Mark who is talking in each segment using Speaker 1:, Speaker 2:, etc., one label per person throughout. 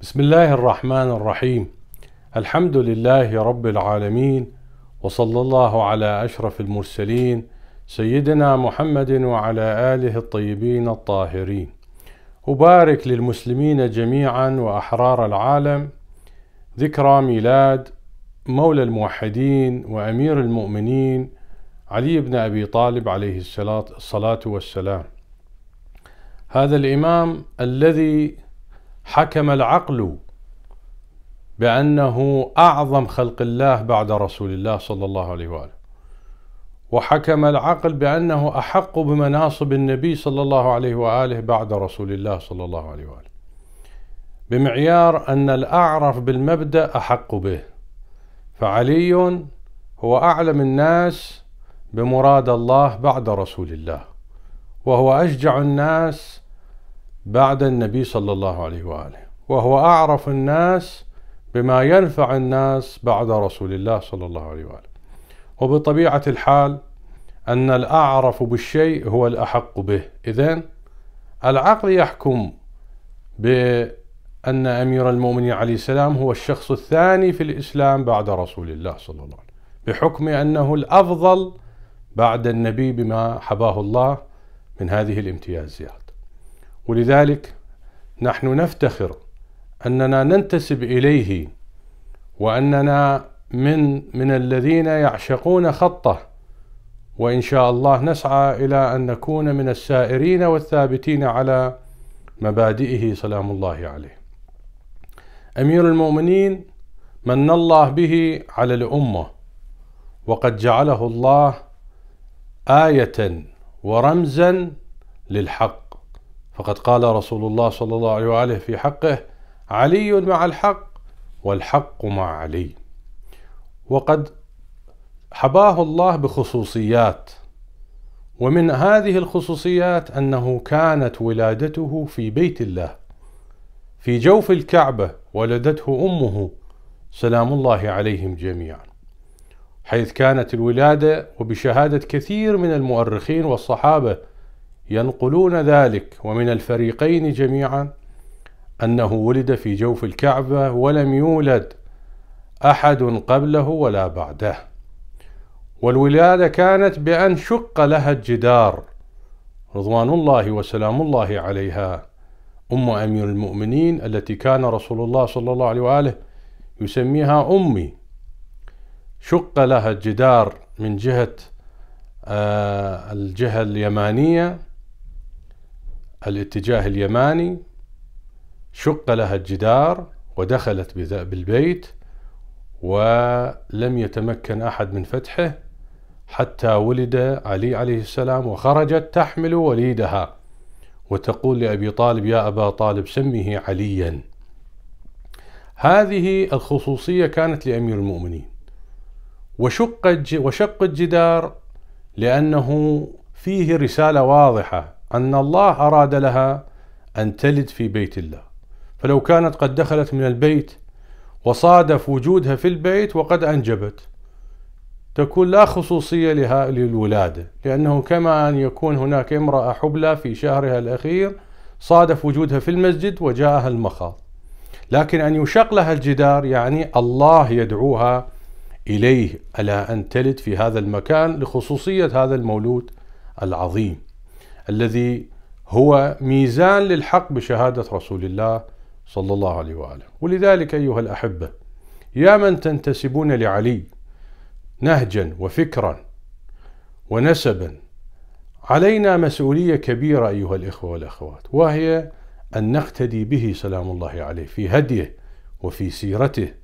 Speaker 1: بسم الله الرحمن الرحيم الحمد لله رب العالمين وصلى الله على اشرف المرسلين سيدنا محمد وعلى اله الطيبين الطاهرين ابارك للمسلمين جميعا واحرار العالم ذكرى ميلاد مولى الموحدين وامير المؤمنين علي بن ابي طالب عليه الصلاه والسلام هذا الامام الذي حكم العقل بأنه أعظم خلق الله بعد رسول الله صلى الله عليه وآله وحكم العقل بأنه أحق بمناصب النبي صلى الله عليه وآله بعد رسول الله صلى الله عليه وآله بمعيار أن الأعرف بالمبدأ أحق به فعلي هو أعلم الناس بمراد الله بعد رسول الله وهو أشجع الناس بعد النبي صلى الله عليه واله وهو اعرف الناس بما ينفع الناس بعد رسول الله صلى الله عليه واله وبطبيعه الحال ان الاعرف بالشيء هو الاحق به اذا العقل يحكم بان امير المؤمنين عليه السلام هو الشخص الثاني في الاسلام بعد رسول الله صلى الله عليه واله بحكم انه الافضل بعد النبي بما حباه الله من هذه الامتيازات ولذلك نحن نفتخر اننا ننتسب اليه واننا من من الذين يعشقون خطه وان شاء الله نسعى الى ان نكون من السائرين والثابتين على مبادئه سلام الله عليه. امير المؤمنين من الله به على الامه وقد جعله الله ايه ورمزا للحق فقد قال رسول الله صلى الله عليه وآله في حقه علي مع الحق والحق مع علي وقد حباه الله بخصوصيات ومن هذه الخصوصيات أنه كانت ولادته في بيت الله في جوف الكعبة ولدته أمه سلام الله عليهم جميعا حيث كانت الولادة وبشهادة كثير من المؤرخين والصحابة ينقلون ذلك ومن الفريقين جميعا أنه ولد في جوف الكعبة ولم يولد أحد قبله ولا بعده والولادة كانت بأن شق لها الجدار رضوان الله وسلام الله عليها أم أمير المؤمنين التي كان رسول الله صلى الله عليه وآله يسميها أمي شق لها الجدار من جهة آه، الجهة اليمانية الاتجاه اليماني شق لها الجدار ودخلت بالبيت ولم يتمكن أحد من فتحه حتى ولد علي عليه السلام وخرجت تحمل وليدها وتقول لأبي طالب يا أبا طالب سمه عليا هذه الخصوصية كانت لأمير المؤمنين وشق وشق الجدار لأنه فيه رسالة واضحة أن الله أراد لها أن تلد في بيت الله فلو كانت قد دخلت من البيت وصادف وجودها في البيت وقد أنجبت تكون لا خصوصية لها للولادة لأنه كما أن يكون هناك امرأة حبلى في شهرها الأخير صادف وجودها في المسجد وجاءها المخاض لكن أن يشق لها الجدار يعني الله يدعوها إليه ألا أن تلد في هذا المكان لخصوصية هذا المولود العظيم الذي هو ميزان للحق بشهادة رسول الله صلى الله عليه وآله ولذلك أيها الأحبة يا من تنتسبون لعلي نهجا وفكرا ونسبا علينا مسؤولية كبيرة أيها الإخوة والأخوات وهي أن نقتدي به سلام الله عليه في هديه وفي سيرته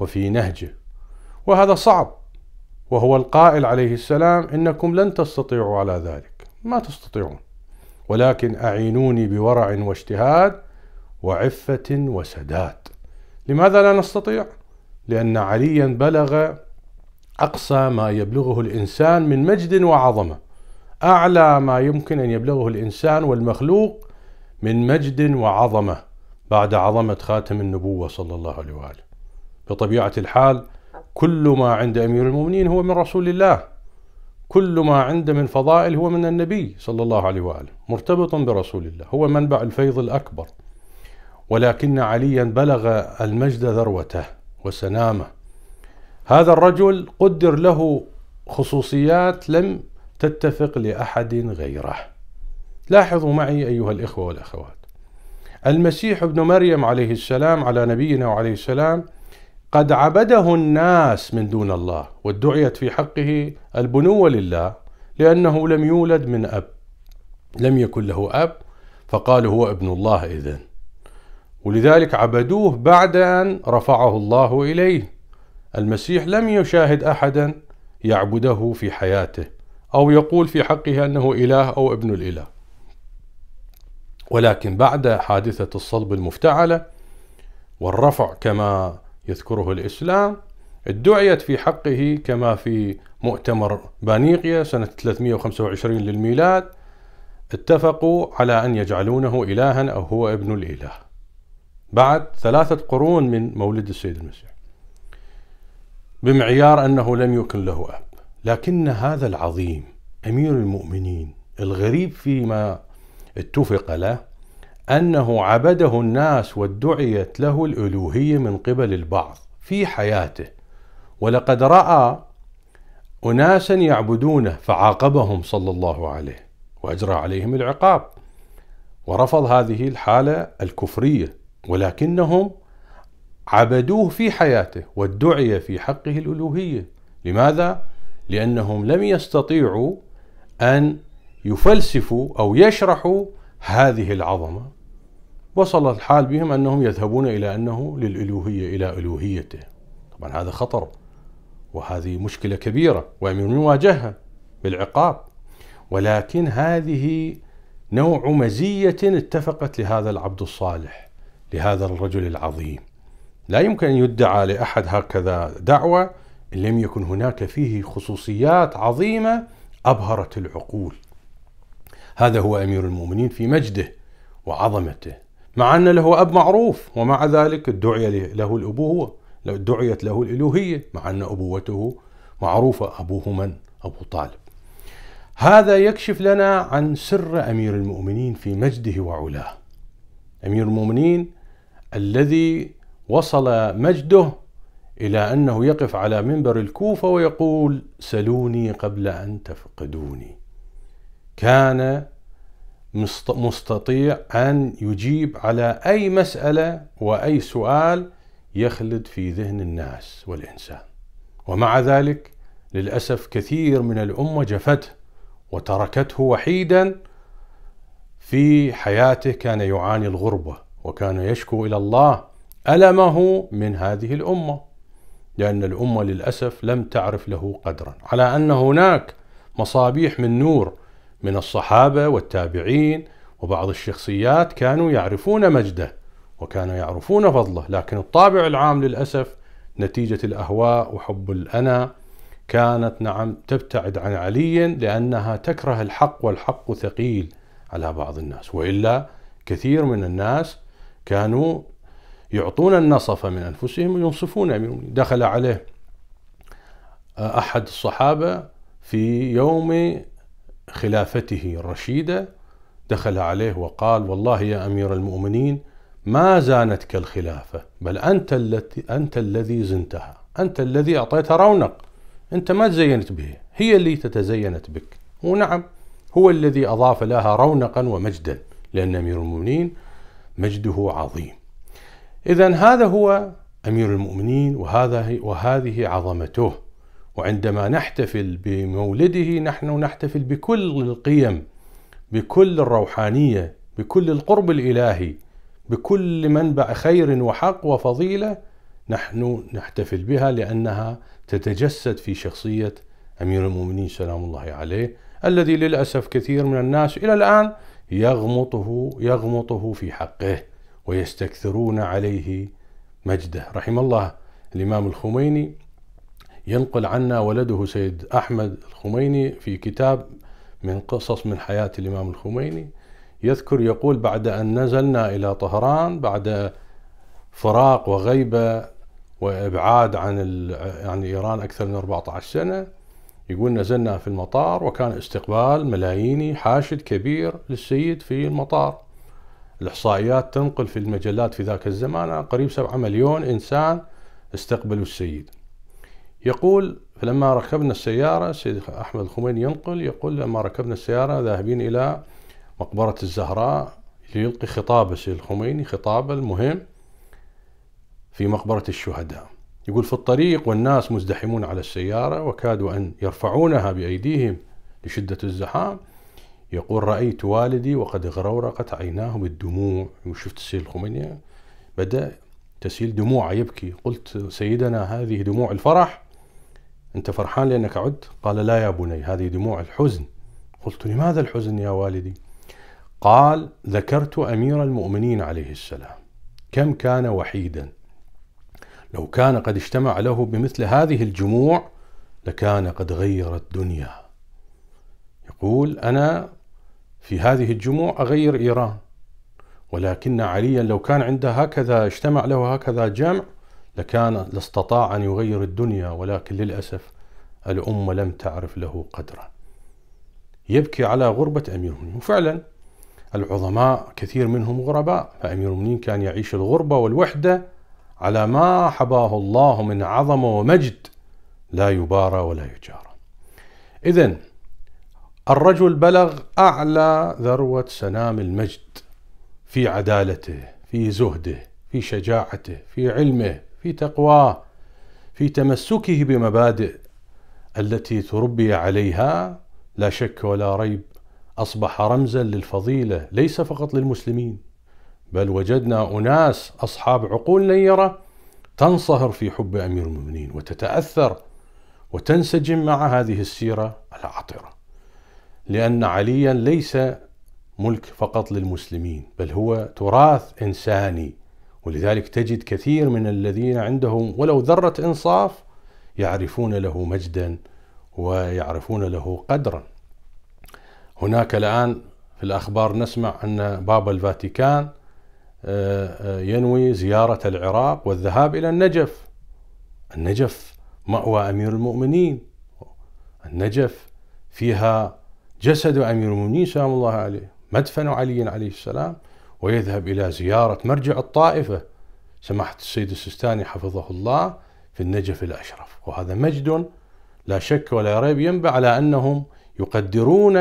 Speaker 1: وفي نهجه وهذا صعب وهو القائل عليه السلام إنكم لن تستطيعوا على ذلك ما تستطيعون ولكن أعينوني بورع واجتهاد وعفة وسداد لماذا لا نستطيع؟ لأن عليا بلغ أقصى ما يبلغه الإنسان من مجد وعظمة أعلى ما يمكن أن يبلغه الإنسان والمخلوق من مجد وعظمة بعد عظمة خاتم النبوة صلى الله عليه وآله بطبيعة الحال كل ما عند أمير المؤمنين هو من رسول الله كل ما عنده من فضائل هو من النبي صلى الله عليه واله مرتبط برسول الله هو منبع الفيض الاكبر ولكن عليا بلغ المجد ذروته وسنامه هذا الرجل قدر له خصوصيات لم تتفق لاحد غيره لاحظوا معي ايها الاخوه والاخوات المسيح ابن مريم عليه السلام على نبينا وعليه السلام قد عبده الناس من دون الله وادعيت في حقه البنوه لله لانه لم يولد من اب لم يكن له اب فقالوا هو ابن الله اذن ولذلك عبدوه بعد ان رفعه الله اليه المسيح لم يشاهد احدا يعبده في حياته او يقول في حقه انه اله او ابن الاله ولكن بعد حادثه الصلب المفتعله والرفع كما يذكره الإسلام ادعيت في حقه كما في مؤتمر بانيقيا سنة 325 للميلاد اتفقوا على أن يجعلونه إلها أو هو ابن الإله بعد ثلاثة قرون من مولد السيد المسيح بمعيار أنه لم يكن له أب لكن هذا العظيم أمير المؤمنين الغريب فيما اتفق له أنه عبده الناس وادعيت له الألوهية من قبل البعض في حياته ولقد رأى أناسا يعبدونه فعاقبهم صلى الله عليه وأجرى عليهم العقاب ورفض هذه الحالة الكفرية ولكنهم عبدوه في حياته وادعي في حقه الألوهية لماذا؟ لأنهم لم يستطيعوا أن يفلسفوا أو يشرحوا هذه العظمة وصل الحال بهم أنهم يذهبون إلى أنه للألوهية إلى ألوهيته طبعا هذا خطر وهذه مشكلة كبيرة ومن يواجهها بالعقاب ولكن هذه نوع مزية اتفقت لهذا العبد الصالح لهذا الرجل العظيم لا يمكن أن يدعى لأحد هكذا دعوة إن لم يكن هناك فيه خصوصيات عظيمة أبهرت العقول هذا هو أمير المؤمنين في مجده وعظمته مع أن له أب معروف ومع ذلك ادعي له الأبوة دعيت له الألوهية مع أن أبوته معروفة أبوه من؟ أبو طالب هذا يكشف لنا عن سر أمير المؤمنين في مجده وعلاه أمير المؤمنين الذي وصل مجده إلى أنه يقف على منبر الكوفة ويقول سلوني قبل أن تفقدوني كان مستطيع أن يجيب على أي مسألة وأي سؤال يخلد في ذهن الناس والإنسان ومع ذلك للأسف كثير من الأمة جفته وتركته وحيدا في حياته كان يعاني الغربة وكان يشكو إلى الله ألمه من هذه الأمة لأن الأمة للأسف لم تعرف له قدرا على أن هناك مصابيح من نور من الصحابة والتابعين وبعض الشخصيات كانوا يعرفون مجده وكانوا يعرفون فضله لكن الطابع العام للأسف نتيجة الأهواء وحب الأنا كانت نعم تبتعد عن علي لأنها تكره الحق والحق ثقيل على بعض الناس وإلا كثير من الناس كانوا يعطون النصف من أنفسهم وينصفون دخل عليه أحد الصحابة في يوم خلافته الرشيده دخل عليه وقال والله يا امير المؤمنين ما زانتك الخلافه بل انت التي انت الذي زنتها انت الذي اعطيتها رونق انت ما تزينت بها هي اللي تتزينت بك ونعم هو الذي اضاف لها رونقا ومجدا لان امير المؤمنين مجده عظيم اذا هذا هو امير المؤمنين وهذا وهذه عظمته وعندما نحتفل بمولده نحن نحتفل بكل القيم بكل الروحانيه بكل القرب الالهي بكل منبع خير وحق وفضيله نحن نحتفل بها لانها تتجسد في شخصيه امير المؤمنين سلام الله عليه الذي للاسف كثير من الناس الى الان يغمطه يغمطه في حقه ويستكثرون عليه مجده رحم الله الامام الخميني ينقل عنا ولده سيد أحمد الخميني في كتاب من قصص من حياة الإمام الخميني يذكر يقول بعد أن نزلنا إلى طهران بعد فراق وغيبة وإبعاد عن عن إيران أكثر من 14 سنة يقول نزلنا في المطار وكان استقبال ملاييني حاشد كبير للسيد في المطار الإحصائيات تنقل في المجلات في ذاك الزمان قريب 7 مليون إنسان استقبلوا السيد يقول فلما ركبنا السيارة سيد أحمد الخميني ينقل يقول لما ركبنا السيارة ذاهبين إلى مقبرة الزهراء ليلقي خطابه سيد الخميني خطاب المهم في مقبرة الشهداء يقول في الطريق والناس مزدحمون على السيارة وكادوا أن يرفعونها بأيديهم لشدة الزحام يقول رأيت والدي وقد غرورقت عيناه بالدموع وشفت السيد الخميني بدأ تسيل دموعه يبكي قلت سيدنا هذه دموع الفرح أنت فرحان لأنك عدت؟ قال لا يا بني هذه دموع الحزن قلت لماذا الحزن يا والدي؟ قال ذكرت أمير المؤمنين عليه السلام كم كان وحيدا لو كان قد اجتمع له بمثل هذه الجموع لكان قد غير الدنيا يقول أنا في هذه الجموع أغير إيران ولكن عليا لو كان عنده هكذا اجتمع له هكذا جمع لكان لاستطاع أن يغير الدنيا ولكن للأسف الأمة لم تعرف له قدره يبكي على غربة أمير المؤمنين وفعلا العظماء كثير منهم غرباء فأمير المؤمنين كان يعيش الغربة والوحدة على ما حباه الله من عظمة ومجد لا يبارى ولا يجارى إذا الرجل بلغ أعلى ذروة سنام المجد في عدالته في زهده في شجاعته في علمه في تقواه في تمسكه بمبادئ التي تربي عليها لا شك ولا ريب اصبح رمزا للفضيله ليس فقط للمسلمين بل وجدنا اناس اصحاب عقول نيره تنصهر في حب امير المؤمنين وتتاثر وتنسجم مع هذه السيره العطره لان عليا ليس ملك فقط للمسلمين بل هو تراث انساني ولذلك تجد كثير من الذين عندهم ولو ذرة إنصاف يعرفون له مجدا ويعرفون له قدرا هناك الآن في الأخبار نسمع أن بابا الفاتيكان آه، آه، ينوي زيارة العراق والذهاب إلى النجف النجف مأوى أمير المؤمنين النجف فيها جسد أمير المؤمنين سلام الله عليه مدفن علي عليه السلام ويذهب إلى زيارة مرجع الطائفة سماحة السيد السستاني حفظه الله في النجف الأشرف وهذا مجد لا شك ولا ريب ينبع على أنهم يقدرون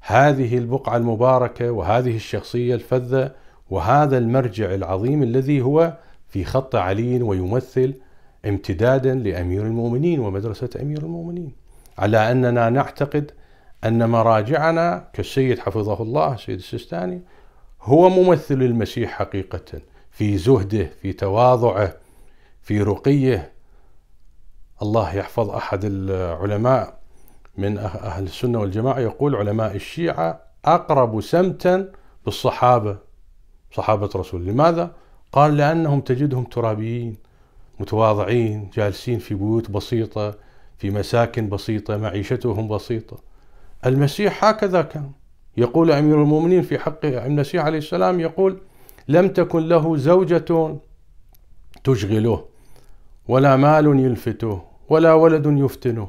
Speaker 1: هذه البقعة المباركة وهذه الشخصية الفذة وهذا المرجع العظيم الذي هو في خط علي ويمثل امتدادا لأمير المؤمنين ومدرسة أمير المؤمنين على أننا نعتقد أن مراجعنا كالسيد حفظه الله السيد السستاني هو ممثل المسيح حقيقة في زهده في تواضعه في رقيه الله يحفظ أحد العلماء من أه-، أهل السنة والجماعة يقول علماء الشيعة أقرب سمتا بالصحابة صحابة رسول لماذا؟ قال لأنهم تجدهم ترابيين متواضعين جالسين في بيوت بسيطة في مساكن بسيطة معيشتهم بسيطة المسيح هكذا كان يقول أمير المؤمنين في حق المسيح عليه السلام يقول لم تكن له زوجة تشغله ولا مال يلفته ولا ولد يفتنه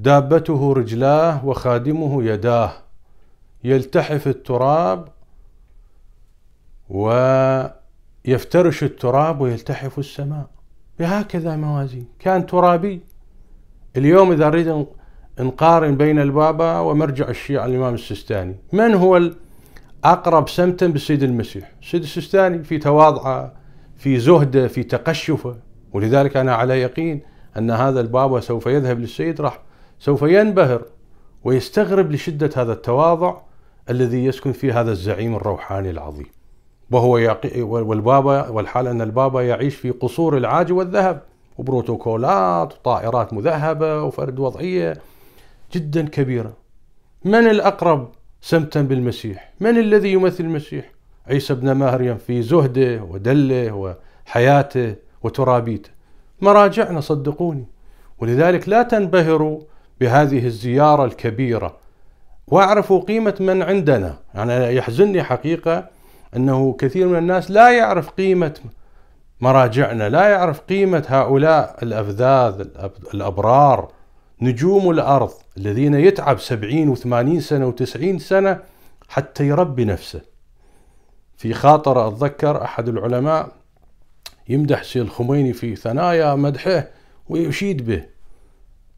Speaker 1: دابته رجلاه وخادمه يداه يلتحف التراب ويفترش التراب ويلتحف السماء بهكذا موازين كان ترابي اليوم إذا نريد نقارن بين البابا ومرجع الشيعة الإمام السيستاني من هو الأقرب سمتا بالسيد المسيح السيد السيستاني في تواضعه في زهده في تقشفه ولذلك أنا على يقين أن هذا البابا سوف يذهب للسيد راح سوف ينبهر ويستغرب لشدة هذا التواضع الذي يسكن فيه هذا الزعيم الروحاني العظيم وهو يقي والبابا والحال أن البابا يعيش في قصور العاج والذهب وبروتوكولات وطائرات مذهبة وفرد وضعية جدا كبيرة من الأقرب سمتا بالمسيح من الذي يمثل المسيح عيسى ابن مريم في زهده ودله وحياته وترابيته مراجعنا صدقوني ولذلك لا تنبهروا بهذه الزيارة الكبيرة واعرفوا قيمة من عندنا يعني يحزنني حقيقة أنه كثير من الناس لا يعرف قيمة مراجعنا لا يعرف قيمة هؤلاء الأفذاذ الأبرار نجوم الأرض الذين يتعب سبعين وثمانين سنة وتسعين سنة حتى يربي نفسه في خاطر أتذكر أحد العلماء يمدح سيد الخميني في ثنايا مدحه ويشيد به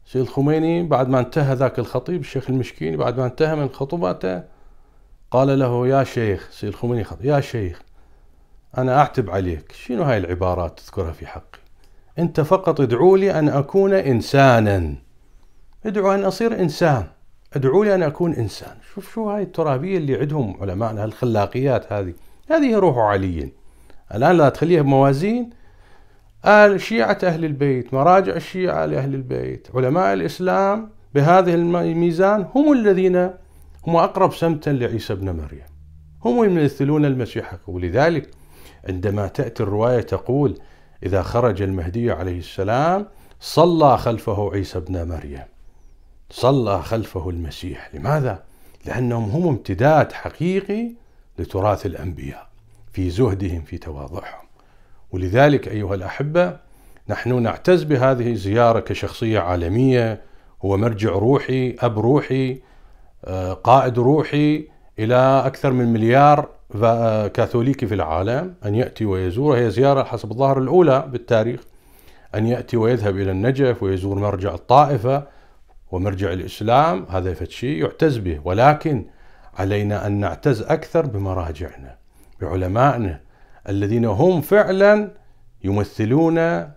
Speaker 1: سيد الخميني بعد ما انتهى ذاك الخطيب الشيخ المشكيني بعد ما انتهى من خطباته قال له يا شيخ سيد الخميني يا شيخ أنا أعتب عليك شنو هاي العبارات تذكرها في حقي أنت فقط ادعو لي أن أكون إنسانا ادعو أن أصير إنسان ادعوا لي أن أكون إنسان شوف شو هاي الترابية اللي عندهم علمائنا الخلاقيات هذه هذه روح علي الآن لا تخليها بموازين آل شيعة أهل البيت مراجع الشيعة لأهل البيت علماء الإسلام بهذه الميزان هم الذين هم أقرب سمتا لعيسى ابن مريم هم يمثلون المسيح ولذلك عندما تأتي الرواية تقول إذا خرج المهدي عليه السلام صلى خلفه عيسى ابن مريم صلى خلفه المسيح لماذا؟ لأنهم هم امتداد حقيقي لتراث الأنبياء في زهدهم في تواضعهم ولذلك أيها الأحبة نحن نعتز بهذه الزيارة كشخصية عالمية هو مرجع روحي أب روحي آه، قائد روحي إلى أكثر من مليار آه، كاثوليكي في العالم أن يأتي ويزور هي زيارة حسب الظاهر الأولى بالتاريخ أن يأتي ويذهب إلى النجف ويزور مرجع الطائفة ومرجع الإسلام هذا شيء يعتز به ولكن علينا أن نعتز أكثر بمراجعنا بعلمائنا الذين هم فعلا يمثلون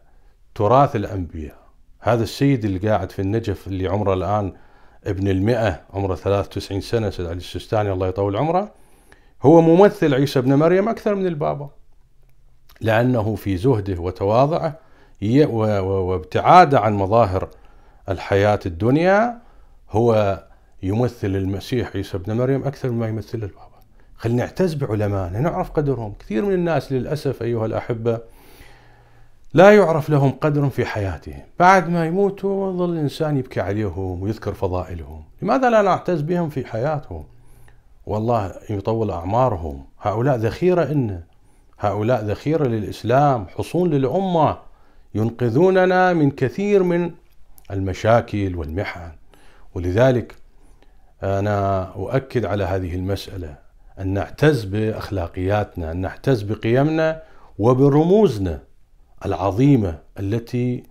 Speaker 1: تراث الأنبياء هذا السيد اللي قاعد في النجف اللي عمره الآن ابن المئة عمره 93 سنة سيد علي السستاني الله يطول عمره هو ممثل عيسى ابن مريم أكثر من البابا لأنه في زهده وتواضعه وابتعاده عن مظاهر الحياة الدنيا هو يمثل المسيح عيسى ابن مريم أكثر مما يمثل البابا خلينا نعتز بعلمائنا نعرف قدرهم كثير من الناس للأسف أيها الأحبة لا يعرف لهم قدر في حياتهم بعد ما يموتوا يظل الإنسان يبكي عليهم ويذكر فضائلهم لماذا لا نعتز بهم في حياتهم والله يطول أعمارهم هؤلاء ذخيرة إن هؤلاء ذخيرة للإسلام حصون للأمة ينقذوننا من كثير من المشاكل والمحن ولذلك أنا أؤكد على هذه المسألة أن نعتز بأخلاقياتنا أن نعتز بقيمنا وبرموزنا العظيمة التي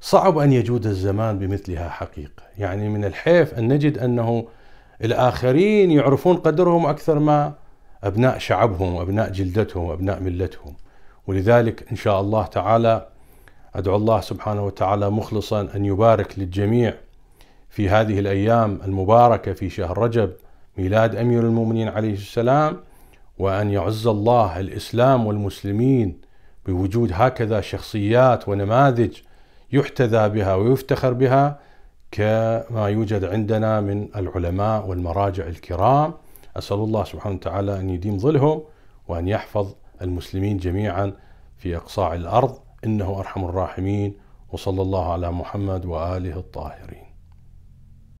Speaker 1: صعب أن يجود الزمان بمثلها حقيقة يعني من الحيف أن نجد أنه الآخرين يعرفون قدرهم أكثر ما أبناء شعبهم وأبناء جلدتهم وأبناء ملتهم ولذلك إن شاء الله تعالى أدعو الله سبحانه وتعالى مخلصا أن يبارك للجميع في هذه الأيام المباركة في شهر رجب ميلاد أمير المؤمنين عليه السلام وأن يعز الله الإسلام والمسلمين بوجود هكذا شخصيات ونماذج يحتذى بها ويفتخر بها كما يوجد عندنا من العلماء والمراجع الكرام أسأل الله سبحانه وتعالى أن يديم ظلهم وأن يحفظ المسلمين جميعا في أقصاع الأرض انه ارحم الراحمين وصلى الله على محمد واله الطاهرين